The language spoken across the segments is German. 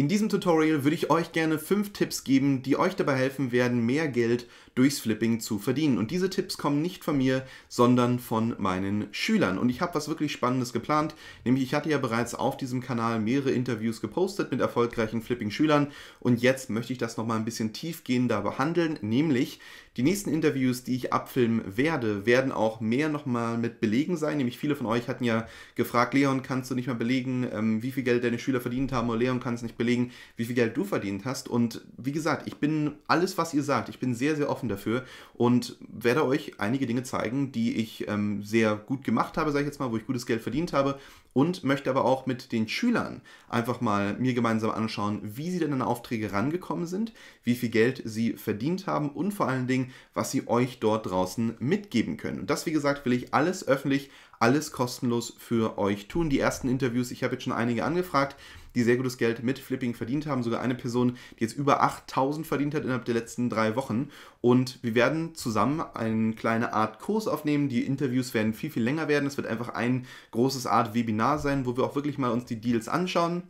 In diesem Tutorial würde ich euch gerne fünf Tipps geben, die euch dabei helfen werden, mehr Geld durchs Flipping zu verdienen. Und diese Tipps kommen nicht von mir, sondern von meinen Schülern. Und ich habe was wirklich Spannendes geplant, nämlich ich hatte ja bereits auf diesem Kanal mehrere Interviews gepostet mit erfolgreichen Flipping-Schülern und jetzt möchte ich das nochmal ein bisschen tiefgehender behandeln, nämlich die nächsten Interviews, die ich abfilmen werde, werden auch mehr nochmal mit Belegen sein. Nämlich viele von euch hatten ja gefragt, Leon, kannst du nicht mal belegen, ähm, wie viel Geld deine Schüler verdient haben oder Leon kann es nicht belegen überlegen, wie viel Geld du verdient hast. Und wie gesagt, ich bin alles, was ihr sagt, ich bin sehr, sehr offen dafür und werde euch einige Dinge zeigen, die ich ähm, sehr gut gemacht habe, sage ich jetzt mal, wo ich gutes Geld verdient habe und möchte aber auch mit den Schülern einfach mal mir gemeinsam anschauen, wie sie denn an Aufträge rangekommen sind, wie viel Geld sie verdient haben und vor allen Dingen, was sie euch dort draußen mitgeben können. Und das, wie gesagt, will ich alles öffentlich alles kostenlos für euch tun. Die ersten Interviews, ich habe jetzt schon einige angefragt, die sehr gutes Geld mit Flipping verdient haben. Sogar eine Person, die jetzt über 8000 verdient hat innerhalb der letzten drei Wochen. Und wir werden zusammen eine kleine Art Kurs aufnehmen. Die Interviews werden viel, viel länger werden. Es wird einfach ein großes Art Webinar sein, wo wir auch wirklich mal uns die Deals anschauen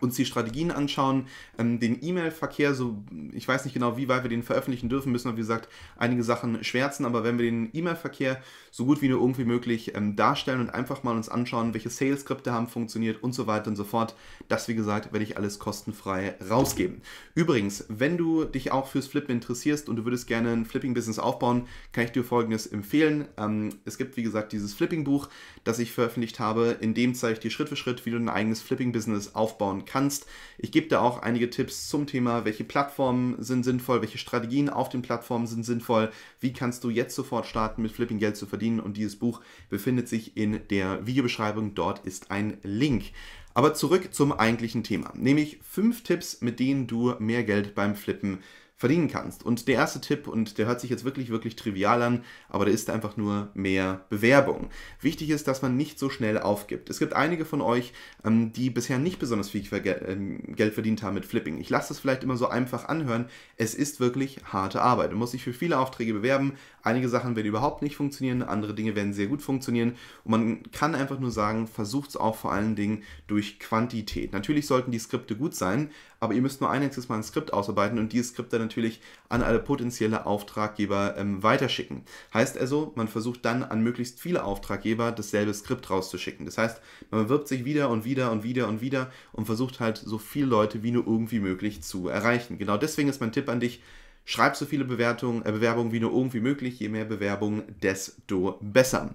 uns die Strategien anschauen, ähm, den E-Mail-Verkehr, so ich weiß nicht genau, wie weit wir den veröffentlichen dürfen, müssen wir, wie gesagt, einige Sachen schwärzen, aber wenn wir den E-Mail-Verkehr so gut wie nur irgendwie möglich ähm, darstellen und einfach mal uns anschauen, welche Sales-Skripte haben funktioniert und so weiter und so fort, das, wie gesagt, werde ich alles kostenfrei rausgeben. Übrigens, wenn du dich auch fürs Flippen interessierst und du würdest gerne ein Flipping-Business aufbauen, kann ich dir Folgendes empfehlen. Ähm, es gibt, wie gesagt, dieses Flipping-Buch, das ich veröffentlicht habe, in dem zeige ich dir Schritt für Schritt, wie du ein eigenes Flipping-Business aufbauen aufbauen kannst. Ich gebe da auch einige Tipps zum Thema, welche Plattformen sind sinnvoll, welche Strategien auf den Plattformen sind sinnvoll, wie kannst du jetzt sofort starten, mit Flipping Geld zu verdienen. Und dieses Buch befindet sich in der Videobeschreibung. Dort ist ein Link. Aber zurück zum eigentlichen Thema, nämlich fünf Tipps, mit denen du mehr Geld beim Flippen verdienen kannst. Und der erste Tipp, und der hört sich jetzt wirklich, wirklich trivial an, aber der ist einfach nur mehr Bewerbung. Wichtig ist, dass man nicht so schnell aufgibt. Es gibt einige von euch, ähm, die bisher nicht besonders viel ähm, Geld verdient haben mit Flipping. Ich lasse das vielleicht immer so einfach anhören. Es ist wirklich harte Arbeit. Man muss sich für viele Aufträge bewerben. Einige Sachen werden überhaupt nicht funktionieren, andere Dinge werden sehr gut funktionieren. Und man kann einfach nur sagen, versucht es auch vor allen Dingen durch Quantität. Natürlich sollten die Skripte gut sein, aber ihr müsst nur ein einziges Mal ein Skript ausarbeiten und dieses Skript dann natürlich an alle potenzielle Auftraggeber ähm, weiterschicken. Heißt also, man versucht dann an möglichst viele Auftraggeber dasselbe Skript rauszuschicken. Das heißt, man bewirbt sich wieder und wieder und wieder und wieder und versucht halt so viele Leute wie nur irgendwie möglich zu erreichen. Genau deswegen ist mein Tipp an dich, Schreib so viele Bewertungen, äh, Bewerbungen wie nur irgendwie möglich. Je mehr Bewerbungen, desto besser.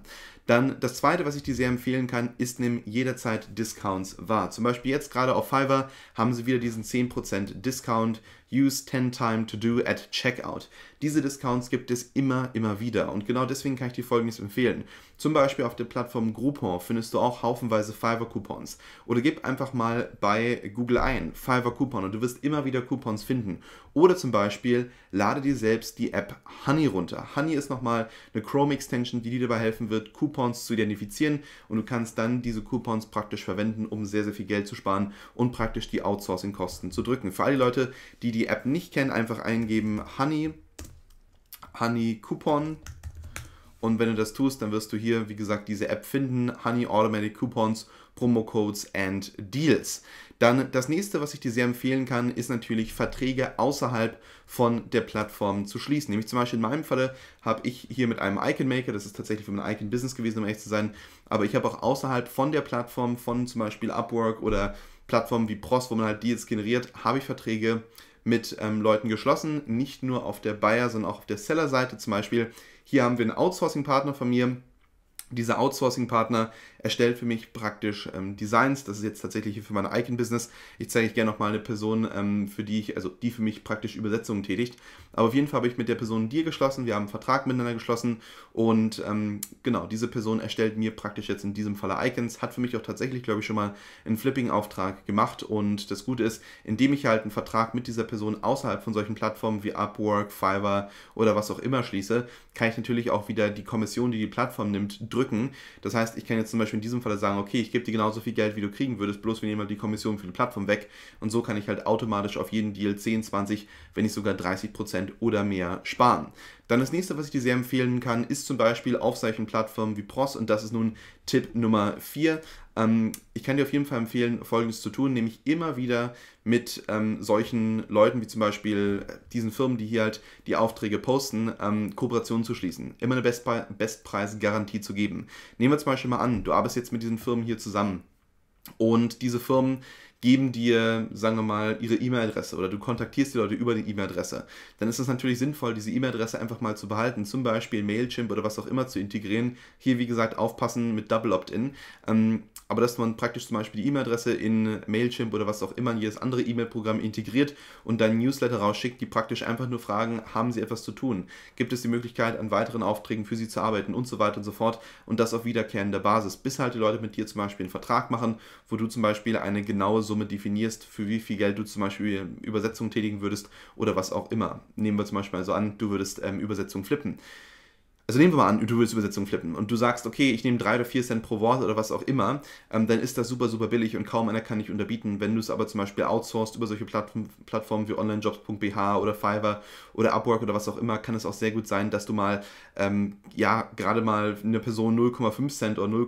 Dann das zweite, was ich dir sehr empfehlen kann, ist nimm jederzeit Discounts wahr. Zum Beispiel jetzt gerade auf Fiverr haben sie wieder diesen 10% Discount Use 10 Time to Do at Checkout. Diese Discounts gibt es immer, immer wieder und genau deswegen kann ich dir folgendes empfehlen. Zum Beispiel auf der Plattform Groupon findest du auch haufenweise Fiverr-Coupons oder gib einfach mal bei Google ein Fiverr-Coupon und du wirst immer wieder Coupons finden. Oder zum Beispiel lade dir selbst die App Honey runter. Honey ist nochmal eine Chrome-Extension, die dir dabei helfen wird, Coupons Coupons zu identifizieren und du kannst dann diese Coupons praktisch verwenden, um sehr, sehr viel Geld zu sparen und praktisch die Outsourcing-Kosten zu drücken. Für alle Leute, die die App nicht kennen, einfach eingeben Honey, Honey Coupon. Und wenn du das tust, dann wirst du hier, wie gesagt, diese App finden, Honey Automatic Coupons, Promo Codes and Deals. Dann das nächste, was ich dir sehr empfehlen kann, ist natürlich Verträge außerhalb von der Plattform zu schließen. Nämlich zum Beispiel in meinem Falle habe ich hier mit einem Icon Maker, das ist tatsächlich für mein Icon Business gewesen, um ehrlich zu sein, aber ich habe auch außerhalb von der Plattform, von zum Beispiel Upwork oder Plattformen wie Pros, wo man halt Deals generiert, habe ich Verträge mit ähm, Leuten geschlossen, nicht nur auf der Buyer, sondern auch auf der Seller-Seite zum Beispiel. Hier haben wir einen Outsourcing-Partner von mir, dieser Outsourcing-Partner erstellt für mich praktisch ähm, Designs. Das ist jetzt tatsächlich für mein Icon-Business. Ich zeige euch gerne nochmal eine Person, ähm, für die ich, also die für mich praktisch Übersetzungen tätigt. Aber auf jeden Fall habe ich mit der Person dir geschlossen. Wir haben einen Vertrag miteinander geschlossen. Und ähm, genau, diese Person erstellt mir praktisch jetzt in diesem Falle Icons. Hat für mich auch tatsächlich, glaube ich, schon mal einen Flipping-Auftrag gemacht. Und das Gute ist, indem ich halt einen Vertrag mit dieser Person außerhalb von solchen Plattformen wie Upwork, Fiverr oder was auch immer schließe, kann ich natürlich auch wieder die Kommission, die die Plattform nimmt, drücken. Das heißt, ich kann jetzt zum Beispiel in diesem Fall sagen, okay, ich gebe dir genauso viel Geld, wie du kriegen würdest, bloß wir nehmen halt die Kommission für die Plattform weg. Und so kann ich halt automatisch auf jeden Deal 10, 20, wenn nicht sogar 30 oder mehr sparen. Dann das nächste, was ich dir sehr empfehlen kann, ist zum Beispiel auf solchen Plattformen wie Pros und das ist nun Tipp Nummer 4. Ähm, ich kann dir auf jeden Fall empfehlen, Folgendes zu tun, nämlich immer wieder mit ähm, solchen Leuten wie zum Beispiel äh, diesen Firmen, die hier halt die Aufträge posten, ähm, Kooperationen zu schließen. Immer eine Bestpre Bestpreisgarantie zu geben. Nehmen wir zum Beispiel mal an, du arbeitest jetzt mit diesen Firmen hier zusammen. Und diese Firmen geben dir, sagen wir mal, ihre E-Mail-Adresse oder du kontaktierst die Leute über die E-Mail-Adresse, dann ist es natürlich sinnvoll, diese E-Mail-Adresse einfach mal zu behalten, zum Beispiel Mailchimp oder was auch immer zu integrieren. Hier, wie gesagt, aufpassen mit Double Opt-in. Ähm, aber dass man praktisch zum Beispiel die E-Mail-Adresse in Mailchimp oder was auch immer in jedes andere E-Mail-Programm integriert und dann Newsletter rausschickt, die praktisch einfach nur fragen, haben sie etwas zu tun? Gibt es die Möglichkeit, an weiteren Aufträgen für sie zu arbeiten und so weiter und so fort und das auf wiederkehrender Basis, bis halt die Leute mit dir zum Beispiel einen Vertrag machen, wo du zum Beispiel eine genaue Summe Summe definierst, für wie viel Geld du zum Beispiel Übersetzung tätigen würdest oder was auch immer. Nehmen wir zum Beispiel also an, du würdest ähm, Übersetzungen flippen. Also nehmen wir mal an, du willst Übersetzung flippen und du sagst, okay, ich nehme drei oder vier Cent pro Wort oder was auch immer, ähm, dann ist das super, super billig und kaum einer kann dich unterbieten. Wenn du es aber zum Beispiel outsourcest über solche Plattformen wie onlinejobs.bh oder Fiverr oder Upwork oder was auch immer, kann es auch sehr gut sein, dass du mal, ähm, ja, gerade mal eine Person 0,5 Cent oder 0,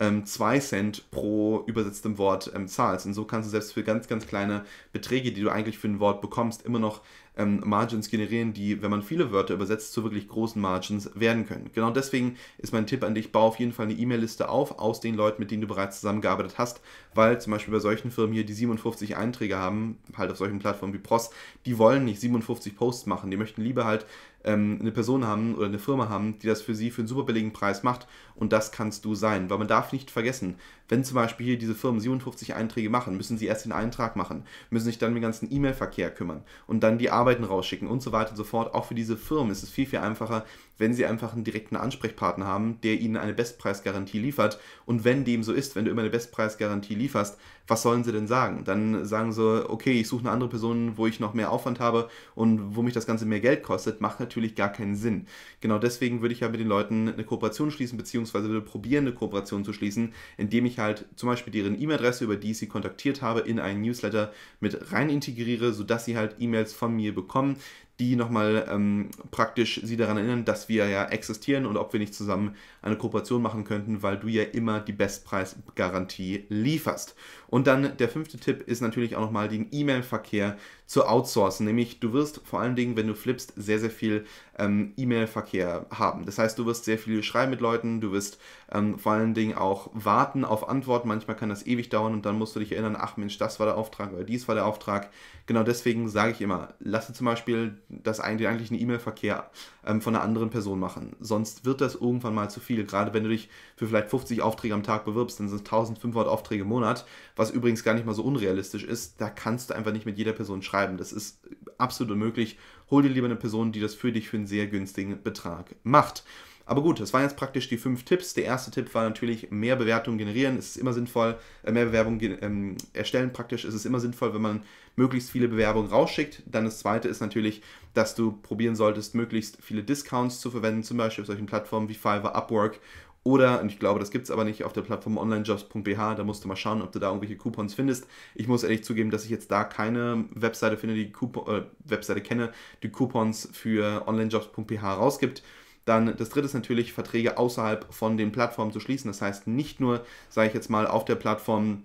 ähm, Cent pro übersetztem Wort ähm, zahlst. Und so kannst du selbst für ganz, ganz kleine Beträge, die du eigentlich für ein Wort bekommst, immer noch ähm, Margins generieren, die, wenn man viele Wörter übersetzt, zu wirklich großen Margins werden können. Genau deswegen ist mein Tipp an dich, bau auf jeden Fall eine E-Mail-Liste auf aus den Leuten, mit denen du bereits zusammengearbeitet hast, weil zum Beispiel bei solchen Firmen hier, die 57 Einträge haben, halt auf solchen Plattformen wie Pros, die wollen nicht 57 Posts machen, die möchten lieber halt ähm, eine Person haben oder eine Firma haben, die das für sie für einen super billigen Preis macht und das kannst du sein. Weil man darf nicht vergessen, wenn zum Beispiel hier diese Firmen 57 Einträge machen, müssen sie erst den Eintrag machen, müssen sich dann um den ganzen E-Mail-Verkehr kümmern und dann die Arbeiten rausschicken und so weiter und so fort. Auch für diese Firmen ist es viel, viel einfacher, wenn sie einfach einen direkten Ansprechpartner haben, der ihnen eine Bestpreisgarantie liefert. Und wenn dem so ist, wenn du immer eine Bestpreisgarantie lieferst, was sollen sie denn sagen? Dann sagen sie, okay, ich suche eine andere Person, wo ich noch mehr Aufwand habe und wo mich das Ganze mehr Geld kostet, macht natürlich gar keinen Sinn. Genau deswegen würde ich ja mit den Leuten eine Kooperation schließen, beziehungsweise würde probieren, eine Kooperation zu schließen, indem ich halt zum Beispiel deren E-Mail-Adresse, über die ich sie kontaktiert habe, in einen Newsletter mit rein integriere, sodass sie halt E-Mails von mir bekommen die nochmal ähm, praktisch sie daran erinnern, dass wir ja existieren und ob wir nicht zusammen eine Kooperation machen könnten, weil du ja immer die Bestpreisgarantie lieferst. Und dann der fünfte Tipp ist natürlich auch nochmal den E-Mail-Verkehr zu outsourcen. Nämlich du wirst vor allen Dingen, wenn du flippst, sehr, sehr viel ähm, E-Mail-Verkehr haben. Das heißt, du wirst sehr viel schreiben mit Leuten, du wirst ähm, vor allen Dingen auch warten auf Antworten. Manchmal kann das ewig dauern und dann musst du dich erinnern, ach Mensch, das war der Auftrag oder dies war der Auftrag. Genau deswegen sage ich immer, lasse zum Beispiel das eigentlich, einen E-Mail-Verkehr ähm, von einer anderen Person machen. Sonst wird das irgendwann mal zu viel. Gerade wenn du dich für vielleicht 50 Aufträge am Tag bewirbst, dann sind es 1500 Aufträge im Monat, was übrigens gar nicht mal so unrealistisch ist. Da kannst du einfach nicht mit jeder Person schreiben schreiben. Das ist absolut unmöglich. Hol dir lieber eine Person, die das für dich für einen sehr günstigen Betrag macht. Aber gut, das waren jetzt praktisch die fünf Tipps. Der erste Tipp war natürlich, mehr Bewertungen generieren. Es ist immer sinnvoll, äh, mehr Bewerbungen ähm, erstellen praktisch. Es ist immer sinnvoll, wenn man möglichst viele Bewerbungen rausschickt. Dann das zweite ist natürlich, dass du probieren solltest, möglichst viele Discounts zu verwenden, zum Beispiel auf solchen Plattformen wie Fiverr, Upwork oder, und ich glaube, das gibt es aber nicht auf der Plattform onlinejobs.bh, da musst du mal schauen, ob du da irgendwelche Coupons findest. Ich muss ehrlich zugeben, dass ich jetzt da keine Webseite finde, die Coupon, äh, Webseite kenne, die Coupons für onlinejobs.bh rausgibt. Dann das dritte ist natürlich, Verträge außerhalb von den Plattformen zu schließen. Das heißt, nicht nur, sage ich jetzt mal, auf der Plattform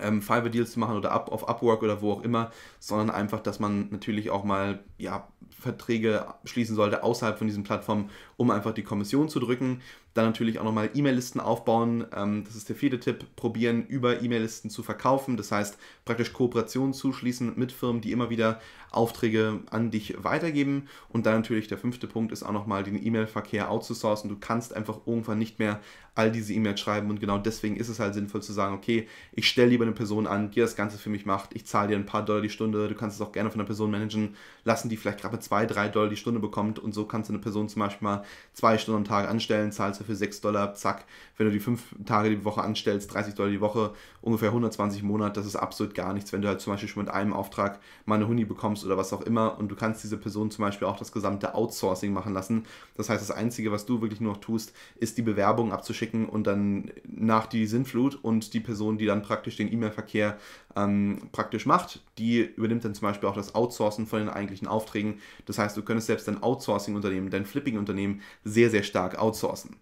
ähm, Fiverr Deals zu machen oder up, auf Upwork oder wo auch immer, sondern einfach, dass man natürlich auch mal ja, Verträge schließen sollte außerhalb von diesen Plattformen, um einfach die Kommission zu drücken. Dann natürlich auch nochmal E-Mail-Listen aufbauen. Ähm, das ist der vierte Tipp. Probieren, über E-Mail-Listen zu verkaufen. Das heißt, praktisch Kooperationen zuschließen mit Firmen, die immer wieder Aufträge an dich weitergeben. Und dann natürlich der fünfte Punkt ist auch nochmal den E-Mail-Verkehr outzusourcen. Du kannst einfach irgendwann nicht mehr all diese E-Mails schreiben. Und genau deswegen ist es halt sinnvoll zu sagen, okay, ich stelle lieber eine Person an, die das Ganze für mich macht. Ich zahle dir ein paar Dollar die Stunde. Du kannst es auch gerne von einer Person managen lassen, die vielleicht gerade zwei, drei Dollar die Stunde bekommt. Und so kannst du eine Person zum Beispiel mal zwei Stunden am Tag anstellen, zahlst du für 6 Dollar, zack, wenn du die 5 Tage die Woche anstellst, 30 Dollar die Woche, ungefähr 120 Monate, das ist absolut gar nichts, wenn du halt zum Beispiel schon mit einem Auftrag mal eine Huni bekommst oder was auch immer und du kannst diese Person zum Beispiel auch das gesamte Outsourcing machen lassen. Das heißt, das Einzige, was du wirklich nur noch tust, ist die Bewerbung abzuschicken und dann nach die Sinnflut und die Person, die dann praktisch den E-Mail-Verkehr ähm, praktisch macht, die übernimmt dann zum Beispiel auch das Outsourcen von den eigentlichen Aufträgen. Das heißt, du könntest selbst dein Outsourcing-Unternehmen, dein Flipping-Unternehmen sehr, sehr stark outsourcen.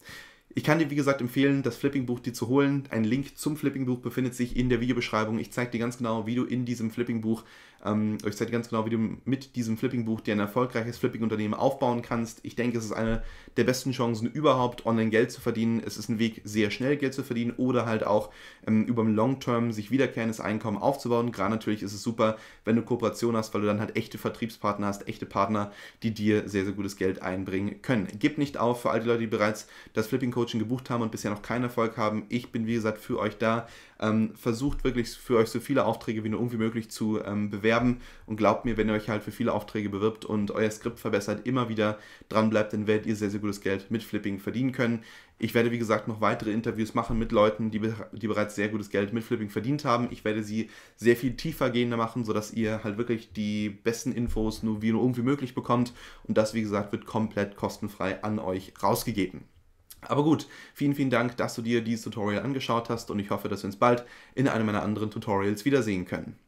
Ich kann dir, wie gesagt, empfehlen, das Flipping-Buch dir zu holen. Ein Link zum Flipping-Buch befindet sich in der Videobeschreibung. Ich zeige dir ganz genau, wie du in diesem Flipping-Buch, ähm, ich zeige dir ganz genau, wie du mit diesem Flipping-Buch dir ein erfolgreiches Flipping-Unternehmen aufbauen kannst. Ich denke, es ist eine der besten Chancen überhaupt, online Geld zu verdienen. Es ist ein Weg, sehr schnell Geld zu verdienen oder halt auch ähm, über ein Long-Term sich wiederkehrendes Einkommen aufzubauen. Gerade natürlich ist es super, wenn du Kooperation hast, weil du dann halt echte Vertriebspartner hast, echte Partner, die dir sehr, sehr gutes Geld einbringen können. Gib nicht auf für all die Leute, die bereits das Flipping-Kurs Coaching gebucht haben und bisher noch keinen Erfolg haben, ich bin wie gesagt für euch da. Ähm, versucht wirklich für euch so viele Aufträge wie nur irgendwie möglich zu ähm, bewerben und glaubt mir, wenn ihr euch halt für viele Aufträge bewirbt und euer Skript verbessert, immer wieder dran bleibt, dann werdet ihr sehr, sehr gutes Geld mit Flipping verdienen können. Ich werde, wie gesagt, noch weitere Interviews machen mit Leuten, die, die bereits sehr gutes Geld mit Flipping verdient haben. Ich werde sie sehr viel tiefer gehender machen, sodass ihr halt wirklich die besten Infos nur wie nur irgendwie möglich bekommt. Und das, wie gesagt, wird komplett kostenfrei an euch rausgegeben. Aber gut, vielen, vielen Dank, dass du dir dieses Tutorial angeschaut hast und ich hoffe, dass wir uns bald in einem meiner anderen Tutorials wiedersehen können.